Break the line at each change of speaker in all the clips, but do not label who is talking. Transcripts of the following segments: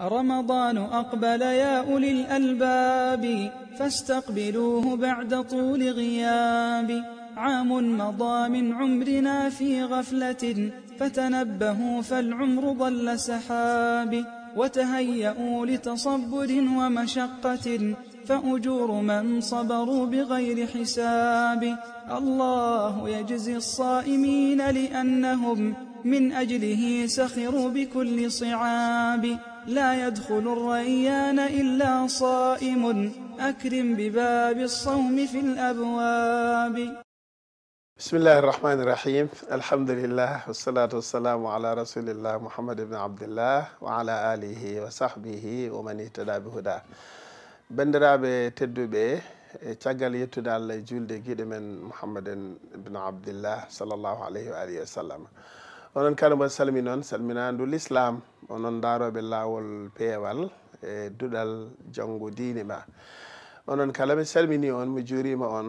رمضان أقبل يا أولي الألباب فاستقبلوه بعد طول غياب عام مضى من عمرنا في غفلة فتنبهوا فالعمر ضل سحاب وتهيأوا لتصبر ومشقة فأجور من صبروا بغير حساب الله يجزي الصائمين لأنهم من أجله سخروا بكل صعاب لا يدخل الريان إلا صائم أكرم بباب الصوم في الأبواب
بسم الله الرحمن الرحيم الحمد لله والصلاة والسلام على رسول الله محمد بن عبد الله وعلى آله وصحبه ومن اهتدى بهدى بندرا تدوبي caggal yettude allah e julde من محمد بن عبد الله صلى الله عليه وآله وسلم onon kala mbon salmi noon salminandu l'islam onon daroɓe lawol peewal e duɗal jongo dini ma onon kala mi salmini on mi juurima on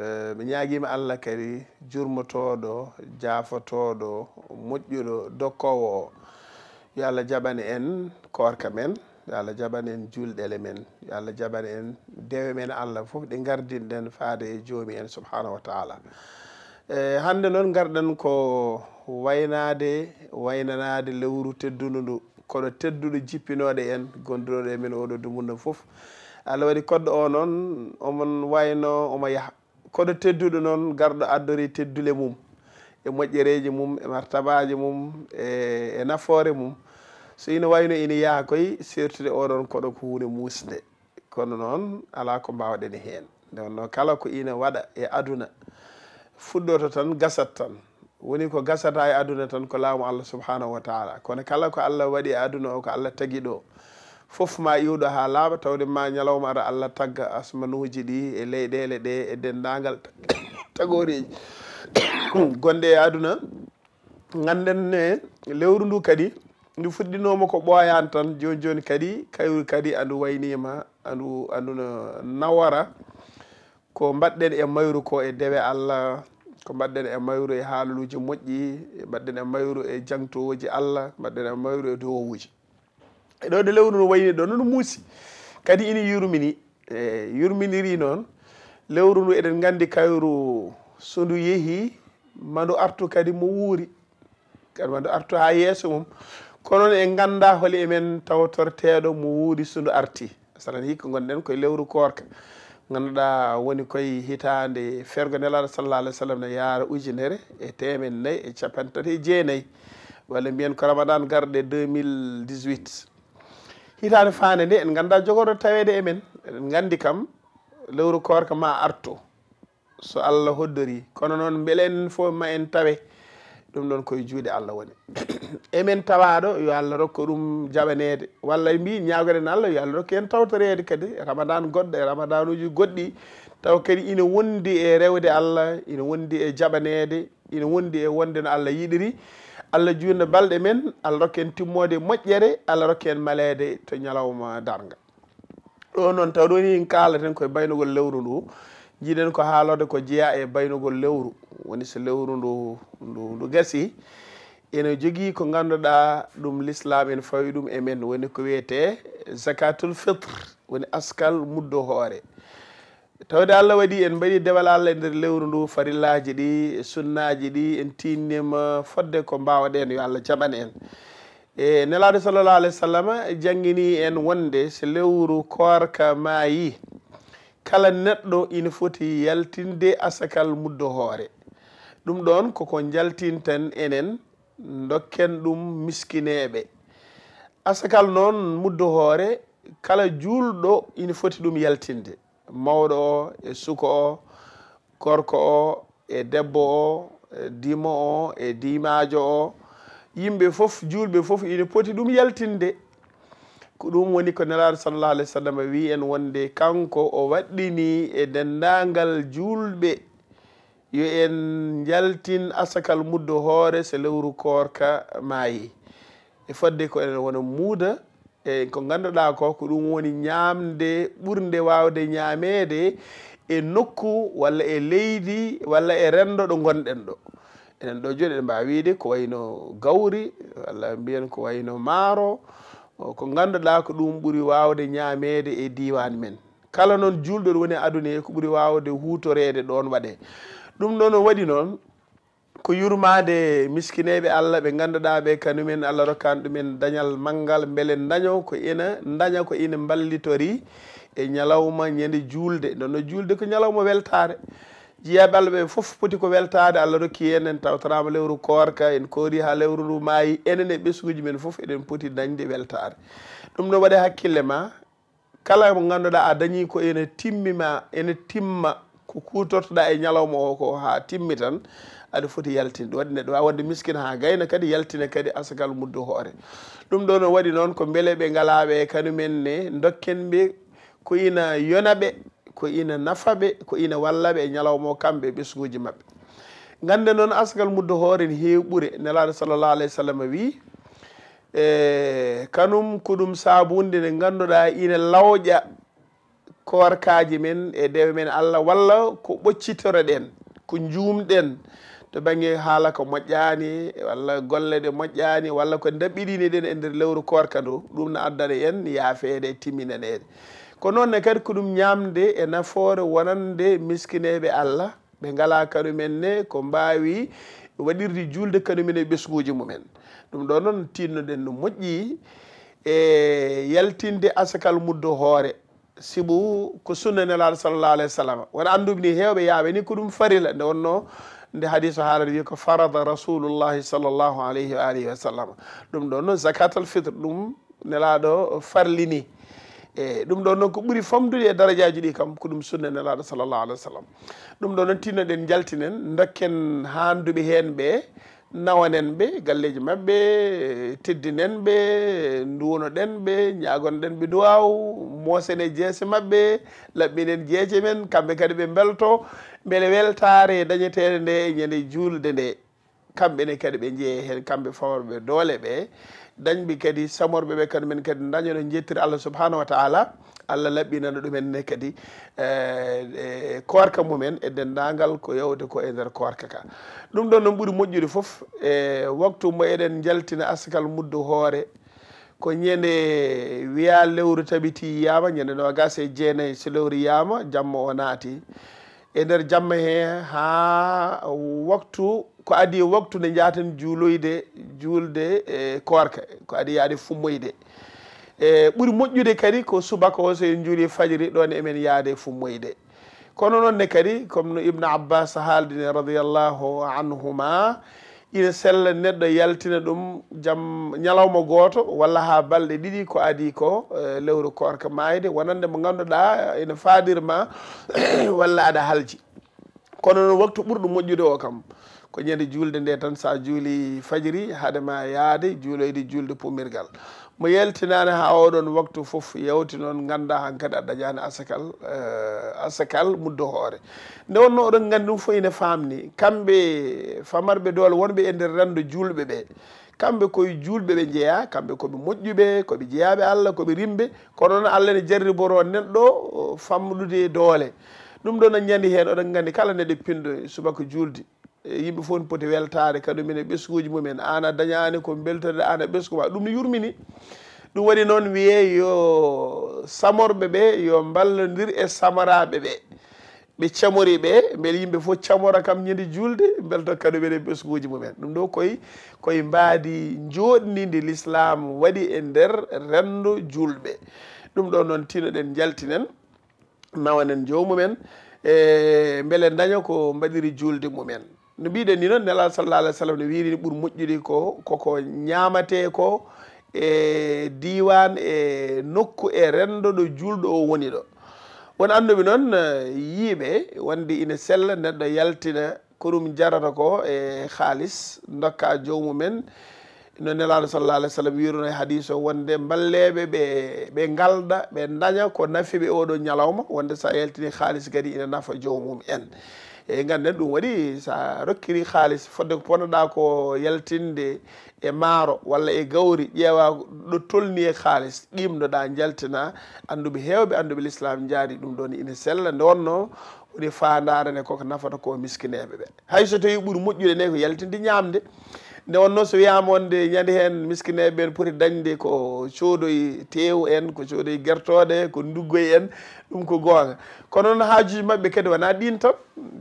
e, mi ñaguima allah kadi jurmotoɗo jaafotoɗo moƴƴuɗo dokkowo o yo allah jaɓani en korka men yo allah jaɓani en julɗele men yo allah jaɓani en dewe men allah foof ɗi gardinɗen faade e joomi en subhanahu wa taala e hande noon garɗen ko waynade waynanade lewru teddundu ndu kono tedduɗo jippinoɗe en gondunoɗo e min oɗo dumunna foof allah waɗi koɗɗo o noon omon wayno omo yaaha koɗo tedduɗo noon garɗo addori teddule mum e moƴƴereji mum e martabaji mum e, e nafoore mum so ina wayno ina yaaha koye sertude oɗon koɗo ko hunde musde kono noon ala ko mbawɗen hen nden no kala ko ina waɗa e aduna fuɗɗoto tan gasat tan woni ko gasata e aduna tan ko laamu allah subhanahu wa taala kono kala ko allah waɗi e aduna o ko allah tagui ɗo foof ma iwɗo ha laaɓa tawde ma ñalawma ara allah tagga asmanuji ɗi e leyɗele ɗe e dendagal tagoriji gonde e aduna gandenne lewru ndu kadi ndu fuɗɗinoma ko ɓooyan tan joni joni kadi kayru kadi andu waynima andu anduna nawara ko mbaɗɗen e mayru ko e dewe allah ko mbadden e mayru e haaluluji moƴƴi mbadden e mayru e jangtowoji allah mbadden e mayru e dowowuji e ɗo de lewru no wayni ɗo noon muusi kadi ina yurmini e yurminiri noon lewru ndu eɗen nganndi kayru so ndu yehi mandu artu kadi mo wuuri kadi mandu artu haa yeeso mum konoon e ngannda holi emen tawtorteeɗo mo wuuri so ndu arti salan hikka gonɗen koye lewru koorka ngannduɗa woni koye hitande fergo nelaɗo sallallah alih w sallam ne yaara ujunere e temen nayyi e capan tati e jeenayyi walla mbiyen ko ramadan garɗe 2018 hitande fande nde en ngannduɗa jogorɗo tawede emen eɗen nganndi kam lewru korka ma artu so allah hoddori kono noon beele en fof ma en tawe ɗum ɗon koye juuɗe allah woni emin tawaɗo yo allah rokka ɗum jaɓanede walla mbi ñagoren allah yo allah rokka hen tawtorede kadi ramadan goɗɗo e ramadan uji goɗɗi taw kadi ina wondi e rewde allah ina wondi e jaɓanede ina wondi e wonde no allah yiɗiri allah juutno balɗe men allah rokka hen timmode moƴƴere allah rokka hen malede to ñalawma darga ɗo noon taw ɗo ni kalaten koye baynugol lewru ndu jiiɗen ko haalode ko jeeya e baynugol lewru woni so lewru ndu ndu ndu gasi ene jogii ko ngannduɗa ɗum l'islam en fawi ɗum e men woni ko wiyete zakatul fitre woni askal muddo hoore tawde allah waɗi en mbaɗi dewal allah e nder lewru ndu farillaji ɗi sunnaji ɗi en tinnima fodde ko mbawaɗen yo allah jaɓan en e nelaade sallallah alah w sallam jangini en wonde so lewru korka maayi kala neɗɗo ina foti yaltinde asakal muddo hoore ɗum ɗon koko jaltinten enen dokken ɗum miskineɓe asakal noon muddo hoore kala juulɗo ina foti ɗum yaltinde mawɗo o e suko o gorko o e debbo o e dimo o e dimajo o yimɓe foof juulɓe foof ina poti ɗum yaltinde ko ɗum woni ko nelaɗo sallallah alah w sallam wi en wonde kanko o waɗɗini e dendagal julɓe yo en jaltin asakal muddo hoore so lewru korka maayi e fodde ko en wona muuda e ko ganduɗa ko ko ɗum woni ñamde ɓurde wawde ñamede e nokku walla e leydi walla e rendo ɗo gonɗen ɗo enen ɗo joni eɗen mbawide ko wayno gawri walla mbiyen ko wayno maaro ko ganduɗa ko ɗum ɓuuri wawde ñamede e diwan men kala noon julɗon woni adouna e ko ɓuuri wawde hutorede ɗon waɗe ɗum ɗon o waɗi noon ko yurmade miskineɓe allah ɓe ganduɗa ɓe kañumen allah rokkani ɗumen dañal manggal beele daño ko ina daña ko ina ballitori e ñalawma ñande julde ndonno julde ko ñalawma weltare jeyaɓe allah ɓe foof poti ko weltade allah rokki en en tawtorama lewru korka en koori ha lewru ndu maayi enen e ɓesguji men foof eɗen poti dañde weltare ɗum no waɗe hakkille ma kala mo ganduɗa a dañi ko ene timmima ene timma ko kutortoɗa e ñalawma o ko ha timmi tan aɗa foti yaltin waɗi neɗɗo wawi wadde miskine ha gayna kadi yaltina kadi asagal muddu hoore ɗum ɗo no waɗi noon ko beele ɓe galaɓe kañumenne dokkenɓe ko ina yona ɓe ko ina nafa ɓe ko ina walla ɓe e ñalawmao kamɓe e ɓesguji maɓɓe gannde noon asgal muddo hoore ne heewi ɓure nelaaɗo sallallah alah w sallam wii e kanum ko ɗum saabunde nde ngannduɗaa ina lawƴa koorkaaji men e dewe men allah walla ko ɓoccitoro ɗen ko njuumɗen to baŋnge haala ko moƴƴaani walla golle ɗe moƴƴaani walla ko daɓɓiɗiini ɗen e ndeer lewru koorka ndu ɗum no addana en yaafeede timminaneede ko noonne kadi ko ɗum ñaamde e nafoore wonande miskineeɓe allah ɓe ngalaa kañumen ne ko mbaawi waɗirde juulde kañumen e ɓesguuji mumen ɗum ɗo noon tiinnoɗen no moƴƴi e yaltinde asakal muddo hoore sibu ko sunnanelaal sallallah alah w sallam wona anndum ni heewɓe yaaɓe ni ko ɗum farila nde wonno nde hadise haalat wi ko farada rasulullahi sallllahu alayhi wa alihi wa sallam ɗum ɗo noon zakat al fitre ɗum nelaaɗo farlini eyyi ɗum ɗo noon ko ɓuuri famdude e daradiaji ɗi kam ko ɗum sunna e nelaɗo sallallah alah wa sallam ɗum ɗo noon tinnoɗen jaltinen dakken handuɓe hen ɓe nawanen ɓe galleji mabɓe teddinen ɓe nduwonoɗen ɓe ñagonoɗen ɓe duwaw mosene jeese mabɓe laɓɓinen jeece men kamɓe kadi ɓe belto beele weltare dañetede nde e ñande julde nde kamɓene kadi ɓe jeeye hen kamɓe faworɓe doole ɓe dañɓe kadi samorɓe ɓe kadumen kadi dañono jettiri allah subhanahu wa taala allah laɓɓinana ɗumen ne kadi e, e, korka mumen e dendagal ko yewde ko e nder korka ka ɗum ɗon noon ɓuuri moƴƴude foof e waktu mo eɗen jaltina askal muddu hoore ko ñande wiya lewru tabiti yiyama ñande nogas e jeenayyi so lewru yiyama jamma o naati e nder jamma he ha waktu ko adi waktu nde jaaten juuloyde juulde e koorka ko adi yaade fummoyde e ɓuri moƴƴude kadi ko subaka o so en juuri e fajiri ɗon emen yaade fummoyde kono noon ne kadi comme no ibne abbas haaldine radiallahu anhuma ina sella neɗɗo yaltina ɗum jam ñalawma gooto walla ha balɗe ɗiɗi ko adi ko e, lewru korka mayde wonande mo ganduɗa ene faadir ma walla aɗa halji kono noon waktu ɓurɗo moƴƴude o kam ko ñande juulde nde tan sa juuli fajiri haade ma yaade juuloyde julde pumirgal mo yeltinani ha oɗon waktu foof yewti noon ganda han kadi a dañani asakal eh, asakal muddo hoore nde wonno oɗon gandi ɗum fo ine famni kamɓe famarɓe doole wonɓe e nder rendo julɓe ɓe kamɓe koye julɓe ɓe jeeya kamɓe koɓe moƴƴuɓe koɓe jeeyaɓe allah koɓe rimɓe kono noon allah ne jarri boro neɗɗo famɗude doole ɗum ɗon a ñandi hen oɗon gandi kala neɗo pindo subaka julde Eh, yimɓe fof ne poti weltare kañumene ɓesguji mumen an a dañani ko beltorde an a ɓeskuma ɗum ne yurmini ɗum waɗi noon wiye yo samorɓe ɓe yo ballodir e samaraɓe ɓe ɓe camori ɓe beele yimɓe fof camora kam ñande julde belto kañumen e ɓesguji mumen ɗum ɗo koye koye mbaadi jooɗnide l'islam waɗi e nder rendo julɓe ɗum ɗo noon tinoɗen jaltinen nawanen jomumen e beele daña ko mbaɗiri julde mumen no mbiɗen ni noon nelal sallah alah w sallam no wirini ɓuuri moƴƴude ko koko ñamate ko e diwan e nokku e rendo ɗo julɗo o woni ɗo woni anduɓe noon yiiɓe wonde ina sella neɗɗo yaltina korum jarata ko e haaliss dokka jomumen no nelaɗo sallah alah w sallam wiruno e hadis o wonde balleɓe ɓe ɓe galɗa ɓe daña ko nafiɓe oɗo ñalawma wonde sa yaltini haaliss kadi ina nafa jomum en eyi ngannden ɗum waɗi so rokkiri haalis fodde ko ponnoɗa ko yaltinde e maaro walla e gawri ƴeewa ɗo tolni e haalis qimnoɗa jaltina annduɓe heewɓe annduɓe l'islam jaadi ɗum ɗon ina sella nde wonno woni fandarene koko nafata ko miskineɓe ɓe hay so tawi ɓuri moƴƴude ne ko yaltinde ñaamde nde wonnoo so wiyaama wonde ñande heen miskineeɓe ɓeen poti dañde ko coodoye teew en ko coodoye gertooɗe ko nduggoye en ɗum ko goonga ko noon haajuji maɓɓe kadi wonaa ɗiin tan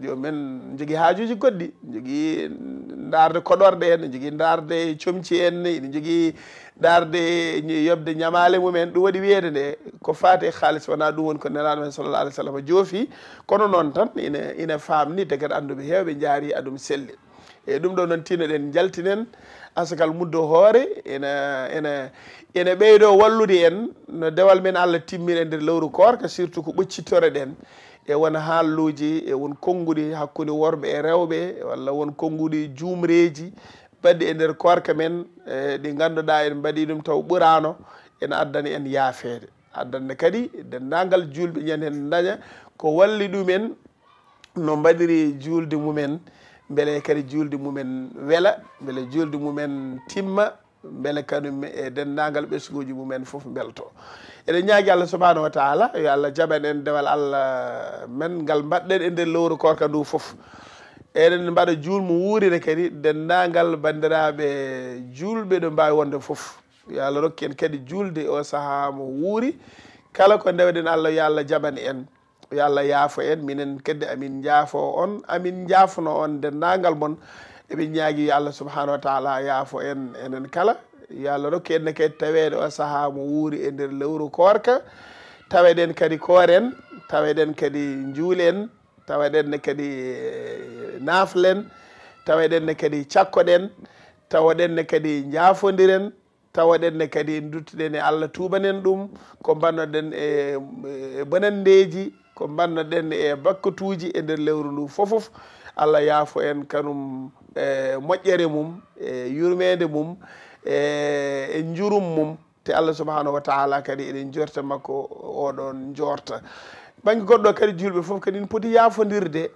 jomen jogii haajuji goɗɗi jogii ndaarde koɗorɗe en ne jogii ndaarde comci en ine jogii ndaarde yoɓde ñamaale mumen ɗum waɗi wiyeede nde ko faati haalis wonaa ɗum woni ko nelaano men sallallah alih w sallam joofii kono noon tan ine ine faamni tegeɗe anndu ɓe heewɓe njaari aɗum sellit eyyi ɗum ɗo noon tino ɗen jaltinen asakal muddo hoore ene ene ene ɓeydo wallude en no dewal men allah timmini e nder lewru korka surtout ko ɓoccitore ɗen e won haalluji e won konnguɗi hakkude worɓe e rewɓe walla won konnguɗi juumreji mbaɗɗi e nder korka men e ɗi ganduɗa en mbaɗi ɗum taw ɓurano ene addana en yaafede addanne kadi dendagal julɓe ñande hen daña ko walli ɗumen no mbaɗiri julde mumen beele kadi juulde mumen wela beele juulde mumen timma beele kadum e denndaangal ɓesguuji mumen fof mbelto eɗen ñaagi allah subahanahu wa taala yo allah jaɓan en dewal allah men ngal mbaɗɗen e nder lowru korka ndu fof eɗen mbaɗa juulmo wuurine kadi denndaangal banndiraaɓe juulɓe ɗo mbaawi wonde fof yo allah rokki en kadi juulde o sahaa mo wuuri kala ko ndeweɗen allah yo allah jaɓan en yo allah yaafo en minen kedde amin jaafo on amin jaafno on dendagal moon eɓin ñaagui yo allah subahanahu wa taala yaafo en enen kala yo allah rokki enne kadi taweede o saaha mo wuuri e nder lewru koorka taweɗen kadi kooren taweɗen kadi juulen taweɗenne kadi eh, naflen taweɗenne kadi cakkoɗen tawaɗenne kadi jaafodiren tawaɗenne kadi duttuɗen e allah tubanen ɗum ko bannoɗen e, e bonandeji ko banna ɗen e bakkatuji e nder lewru ndu fofof allah yaafo en kanum e moƴƴere mum e yurmede mum e, e jurum mum te allah subahanahu wa taala kadi eɗen jorta makko oɗon jorta banggue goɗɗo kadi julɓe foof kadi ne poti yaafodirde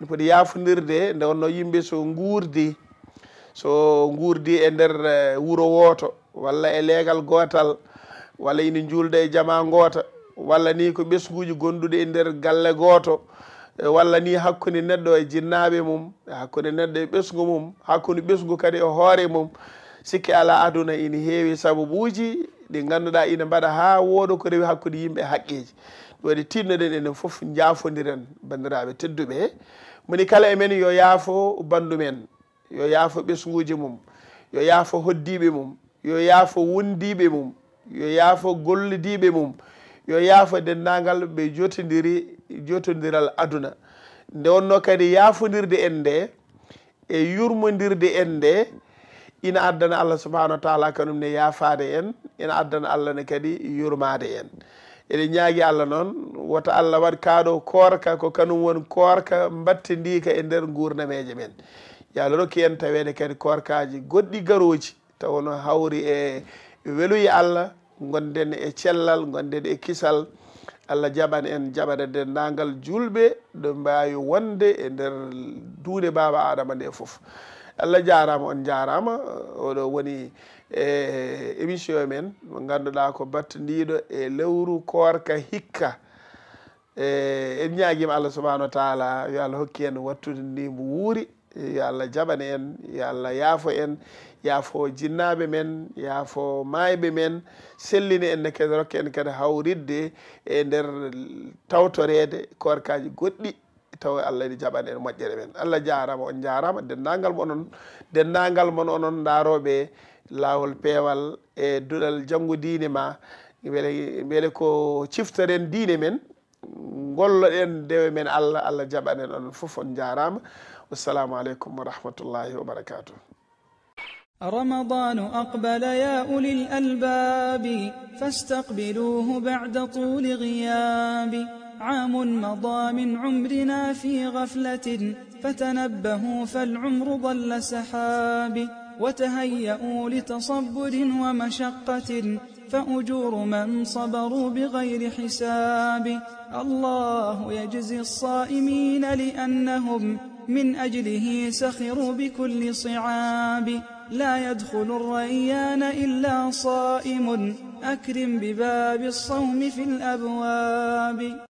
ne poti yaafodirde nde wonno yimɓe so guurdi so guurdi e nder e, wuuro wooto walla e leegal gootal walla ine juulda e jama goota walla ni ko ɓesguji gonduɗe e nder galle goto e walla ni hakkude neɗɗo e jinnaɓe mum hakkude neɗɗo e ɓesgu mum hakkude ɓesgu kadi e hoore mum sikki ala aduna ina heewi sabuɓuji ɗi ganduɗa ina mbaɗa ha wooɗo ko rewi hakkude yimɓe haqqeji ɗu waɗi tinnoɗen enen foof jafodiren bandiraɓe tedduɓe moni kala emen yo yaafo bandumen yo yaafo ɓesguji mum yo yaafo hoddiɓe mum yo yaafo wondiɓe mum yo yaafo gollidiɓe mum yo yaafa denndaangal ɓe jotondiri jotondiral aduna nde wonno kadi yaafondirde en nde e yurmondirde en nde ina addana allah subahanau wa taala ka ɗum ne yaafaade en ina addana allah ne kadi yurmaade en eɗen ñaagi allah noon woto allah waɗ kaaɗo koorka ko kañum woni koorka mbattindiika e ndeer nguurnameeje men yaalo rokki en taweede kadi koorkaaji goɗɗi garooji taw no hawri e weluye allah gonden e cellal gonden e kisal allah jaɓan en jaɓana dendagal julɓe ɗo mbawi wonde e nder duude baba adama nde foof allah jarama on jarama oɗo woni e émission men mo ganduɗa ko battidiɗo e lewru korka hikka e en ñaguima allah subahanau wa taala yo allah hokki en wattude ndimo wuuri yo allah jaɓana en yo allah yaafo en yaafo jinnaɓe men yaafo maayɓe men sellini en ne kadi rokke en kadi hawridde e nder tawtorede korkaji goɗɗi taw allah ne jaɓana en moƴƴere men allah jarama on jarama dendagal mon on dendagal mon onon daroɓe lawol peewal e duɗal janggo diine ma beele beele ko ciftoren diine men golloɗen dewe men allah allah jaɓanen onon fof on jarama السلام عليكم ورحمة الله وبركاته
رمضان أقبل يا أولي الألباب فاستقبلوه بعد طول غياب عام مضى من عمرنا في غفلة فتنبهوا فالعمر ضل سحاب وتهيأوا لتصبر ومشقة فأجور من صبروا بغير حساب الله يجزي الصائمين لأنهم من أجله سخروا بكل صعاب لا يدخل الريان إلا صائم أكرم بباب الصوم في الأبواب